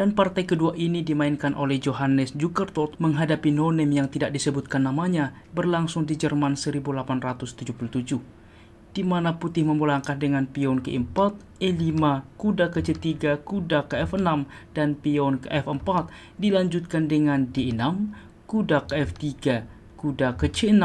dan partai kedua ini dimainkan oleh Johannes Jukertot menghadapi nonem yang tidak disebutkan namanya berlangsung di Jerman 1877 di mana putih memulangkan dengan pion ke-4, E5, e kuda ke C3, kuda ke F6, dan pion ke F4, dilanjutkan dengan D6, kuda ke F3, kuda ke C6,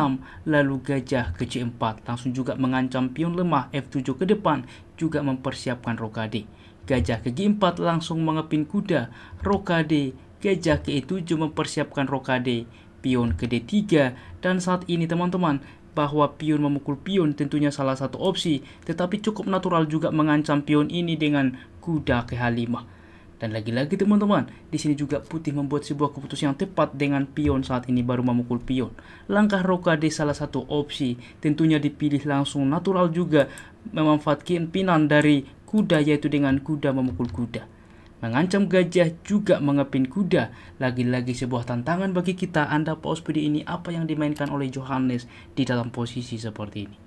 lalu gajah ke C4. Langsung juga mengancam pion lemah F7 ke depan, juga mempersiapkan rokade. Gajah ke G4 langsung mengepin kuda, rokade, gajah ke E7 mempersiapkan rokade, pion ke D3, dan saat ini teman-teman, bahwa pion memukul pion tentunya salah satu opsi, tetapi cukup natural juga mengancam pion ini dengan kuda ke H5. Dan lagi-lagi teman-teman, di sini juga putih membuat sebuah keputusan yang tepat dengan pion saat ini baru memukul pion. Langkah rokade salah satu opsi, tentunya dipilih langsung natural juga memanfaatkan pinan dari kuda yaitu dengan kuda memukul kuda. Mengancam gajah juga mengepin kuda. Lagi-lagi sebuah tantangan bagi kita Anda pause video ini apa yang dimainkan oleh Johannes di dalam posisi seperti ini.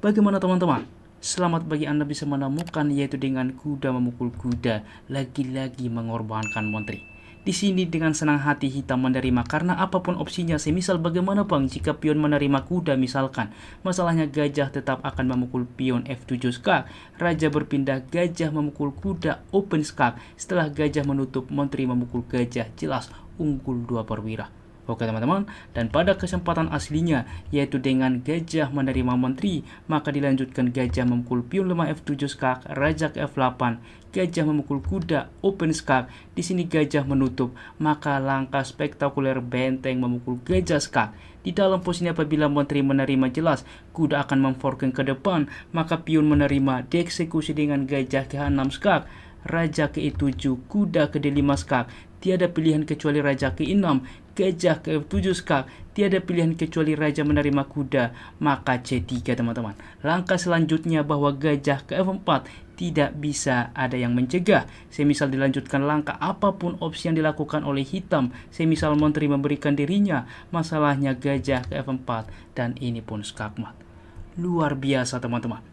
Bagaimana teman-teman? Selamat bagi Anda bisa menemukan yaitu dengan kuda memukul kuda, lagi-lagi mengorbankan Montri. Di sini dengan senang hati hitam menerima karena apapun opsinya semisal bagaimana bang jika pion menerima kuda misalkan. Masalahnya gajah tetap akan memukul pion F7 skak. Raja berpindah gajah memukul kuda open skak. Setelah gajah menutup, menteri memukul gajah jelas unggul dua perwira. Oke teman-teman, dan pada kesempatan aslinya, yaitu dengan gajah menerima menteri, maka dilanjutkan gajah memukul pion 5 F7 skak, rajak F8, gajah memukul kuda, open skak, di sini gajah menutup, maka langkah spektakuler benteng memukul gajah skak. Di dalam posisi apabila menteri menerima jelas, kuda akan memforking ke depan, maka pion menerima dieksekusi dengan gajah ke 6 skak raja ke-7, kuda ke-5 skak. Tiada pilihan kecuali raja ke-6, gajah ke-7 skak. Tiada pilihan kecuali raja menerima kuda, maka C3 teman-teman. Langkah selanjutnya bahwa gajah ke 4 tidak bisa ada yang mencegah. Semisal dilanjutkan langkah apapun opsi yang dilakukan oleh hitam, semisal menteri memberikan dirinya, masalahnya gajah ke 4 dan ini pun skakmat. Luar biasa teman-teman.